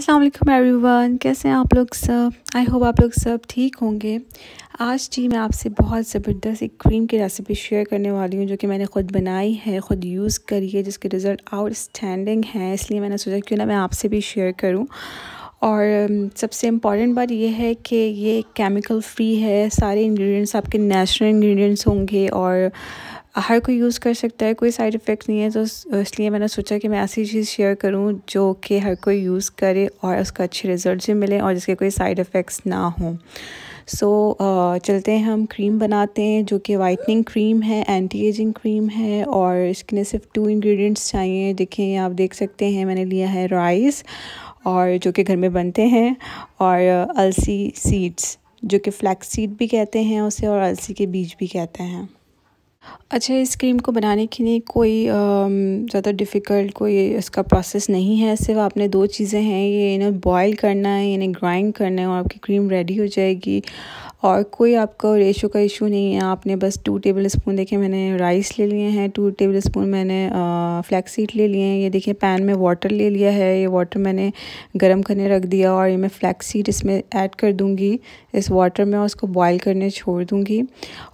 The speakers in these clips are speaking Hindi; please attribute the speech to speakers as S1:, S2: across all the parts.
S1: असलम एवरीवन कैसे हैं आप लोग सब आई होप आप लोग सब ठीक होंगे आज जी मैं आपसे बहुत ज़बरदस्त एक क्रीम की रेसिपी शेयर करने वाली हूँ जो कि मैंने ख़ुद बनाई है ख़ुद यूज़ करी है जिसके रिज़ल्ट आउटस्टैंडिंग हैं इसलिए मैंने सोचा क्यों ना मैं आपसे भी शेयर करूँ और um, सबसे इम्पॉर्टेंट बात यह है कि ये केमिकल फ्री है सारे इंग्रेडिएंट्स आपके नेचुरल इंग्रेडिएंट्स होंगे और हर कोई यूज़ कर सकता है कोई साइड इफ़ेक्ट नहीं है तो इसलिए मैंने सोचा कि मैं ऐसी चीज़ शेयर करूं जो कि हर कोई यूज़ करे और उसका अच्छे रिजल्ट भी मिले और जिसके कोई साइड इफ़ेक्ट्स ना हों सो so, uh, चलते हैं हम क्रीम बनाते हैं जो कि वाइटनिंग क्रीम है एंटी एजिंग क्रीम है और इसके लिए सिर्फ टू इंग्रेडिएंट्स चाहिए देखें आप देख सकते हैं मैंने लिया है राइस और जो कि घर में बनते हैं और अलसी सीड्स जो कि फ्लैक्स सीड भी कहते हैं उसे और अलसी के बीज भी कहते हैं अच्छा इस क्रीम को बनाने के लिए कोई ज़्यादा डिफ़िकल्ट कोई इसका प्रोसेस नहीं है सिर्फ आपने दो चीज़ें हैं ये इन्हें बॉईल करना है इन्हें ग्राइंड करना है और आपकी क्रीम रेडी हो जाएगी और कोई आपका रेशो का इशू नहीं है आपने बस टू टेबल स्पून देखिए मैंने राइस ले लिए हैं टू टेबल स्पून मैंने फ्लैक्सीड ले लिए हैं ये देखिए पैन में वाटर ले लिया है ये वाटर मैंने गर्म करने रख दिया और ये मैं फ्लैक्सीड इसमें ऐड कर दूँगी इस वाटर में और उसको बॉयल करने छोड़ दूँगी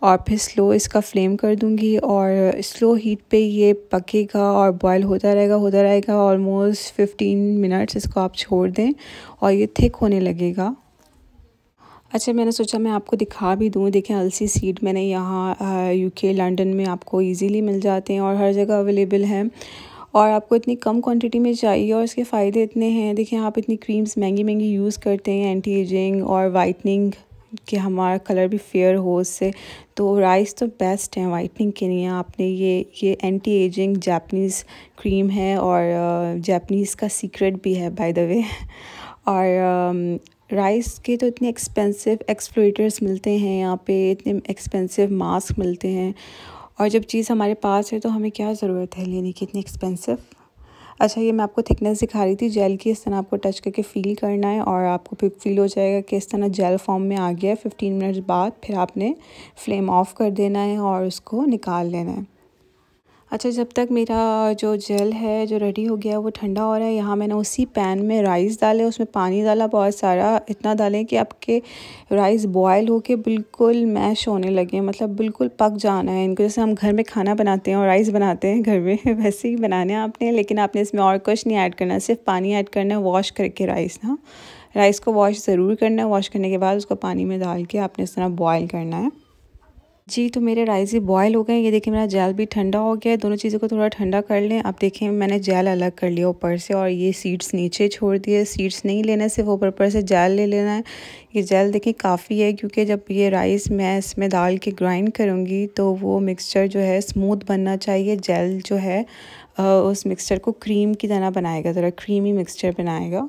S1: और फिर स्लो इसका फ्लेम कर दूँगी और स्लो हीट पर ये पकेगा और बॉयल होता रहेगा होता रहेगा ऑलमोस्ट फिफ्टीन मिनट्स इसको आप छोड़ दें और ये थिक होने लगेगा अच्छा मैंने सोचा मैं आपको दिखा भी दूँ देखें अलसी सीड मैंने यहाँ यूके लंदन में आपको इजीली मिल जाते हैं और हर जगह अवेलेबल हैं और आपको इतनी कम क्वांटिटी में चाहिए और इसके फ़ायदे इतने हैं देखें आप इतनी क्रीम्स महंगी महंगी यूज़ करते हैं एंटी एजिंग और वाइटनिंग कि हमारा कलर भी फेयर हो उससे तो राइस तो बेस्ट है वाइटनिंग के लिए आपने ये ये एंटी एजिंग जापनीज़ क्रीम है और जापनीज़ का सीक्रेट भी है बाय द वे और राइस के तो इतने एक्सपेंसिव एक्सप्लोइटर्स मिलते हैं यहाँ पे इतने एक्सपेंसिव मास्क मिलते हैं और जब चीज़ हमारे पास है तो हमें क्या ज़रूरत है लेने की इतनी एक्सपेंसिव अच्छा ये मैं आपको थिकनेस दिखा रही थी जेल की इस तरह आपको टच करके फ़ील करना है और आपको फिर फील हो जाएगा कि इस तरह जेल फॉर्म में आ गया है फिफ्टीन मिनट्स बाद फिर आपने फ्लेम ऑफ़ कर देना है और उसको निकाल लेना है अच्छा जब तक मेरा जो जेल है जो रेडी हो गया वो ठंडा हो रहा है यहाँ मैंने उसी पैन में राइस डाले उसमें पानी डाला बहुत सारा इतना डालें कि आपके राइस बॉयल होके बिल्कुल मैश होने लगे मतलब बिल्कुल पक जाना है इनको जैसे हम घर में खाना बनाते हैं और राइस बनाते हैं घर में वैसे ही बनाने आपने लेकिन आपने इसमें और कुछ नहीं ऐड करना सिर्फ पानी ऐड करना है वॉश करके राइस ना राइस को वॉश ज़रूर करना है वॉश करने के बाद उसको पानी में डाल के आपने इस तरह बॉयल करना है जी तो मेरे राइज़े बॉयल हो गए ये देखिए मेरा जेल भी ठंडा हो गया है दोनों चीज़ों को थोड़ा ठंडा कर लें आप देखें मैंने जेल अलग कर लिया ऊपर से और ये सीड्स नीचे छोड़ दिए सीड्स नहीं लेना सिर्फ ऊपर ऊपर से जेल ले लेना है ये जेल देखिए काफ़ी है क्योंकि जब ये राइस मैं इसमें डाल के ग्राइंड करूँगी तो वो मिक्सचर जो है स्मूथ बनना चाहिए जेल जो है उस मिक्सचर को क्रीम की तरह बनाएगा ज़रा क्रीमी मिक्सचर बनाएगा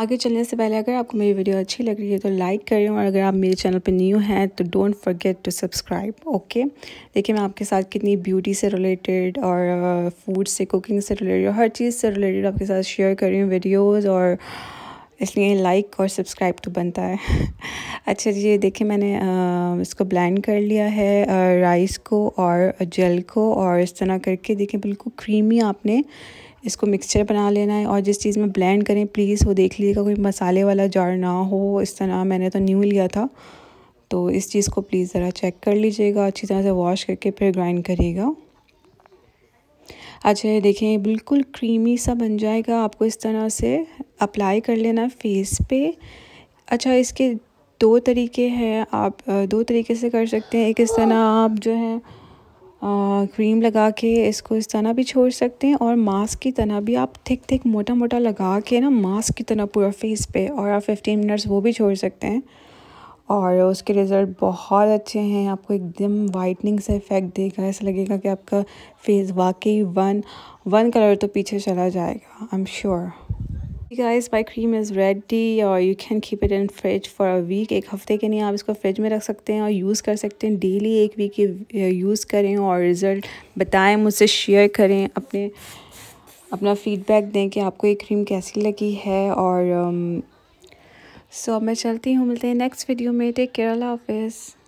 S1: आगे चलने से पहले अगर आपको मेरी वीडियो अच्छी लग रही है तो लाइक करें और अगर आप मेरे चैनल पर न्यू हैं तो don't forget to subscribe okay देखिए मैं आपके साथ कितनी ब्यूटी से रिलेटेड और फूड से कुकिंग से रिलेटेड हर चीज़ से रिलेटेड आपके साथ शेयर कर रही हूँ वीडियोज़ और इसलिए लाइक और सब्सक्राइब तो बनता है अच्छा जी ये देखिए मैंने आ, इसको ब्लेंड कर लिया है आ, राइस को और जेल को और इस तरह करके देखिए बिल्कुल क्रीमी आपने इसको मिक्सचर बना लेना है और जिस चीज़ में ब्लेंड करें प्लीज़ वो देख लीजिएगा कोई मसाले वाला जार ना हो इस तरह मैंने तो न्यू लिया था तो इस चीज़ को प्लीज़ ज़रा चेक कर लीजिएगा अच्छी तरह से वॉश करके फिर ग्राइंड करिएगा अच्छा ये देखें बिल्कुल क्रीमी सा बन जाएगा आपको इस तरह से अप्लाई कर लेना फेस पे अच्छा इसके दो तरीके हैं आप दो तरीके से कर सकते हैं एक इस तरह आप जो है क्रीम लगा के इसको इस तरह भी छोड़ सकते हैं और मास्क की तरह भी आप थिक थिक मोटा मोटा लगा के ना मास्क की तरह पूरा फेस पे और आप फिफ्टीन मिनट्स वो भी छोड़ सकते हैं और उसके रिज़ल्ट बहुत अच्छे हैं आपको एकदम वाइटनिंग से इफ़ेक्ट देगा ऐसा लगेगा कि आपका फेस वाकई वन वन कलर तो पीछे चला जाएगा I am sure guys bye cream is ready और you can keep it in fridge for a week एक हफ्ते के लिए आप इसको फ्रिज में रख सकते हैं और यूज़ कर सकते हैं डेली एक वीक यूज़ करें और रिज़ल्ट बताएं मुझसे शेयर करें अपने अपना फीडबैक दें कि आपको ये क्रीम कैसी लगी है और सो um, so अब मैं चलती हूँ मिलते हैं नेक्स्ट वीडियो में टेक केयर ऑफिस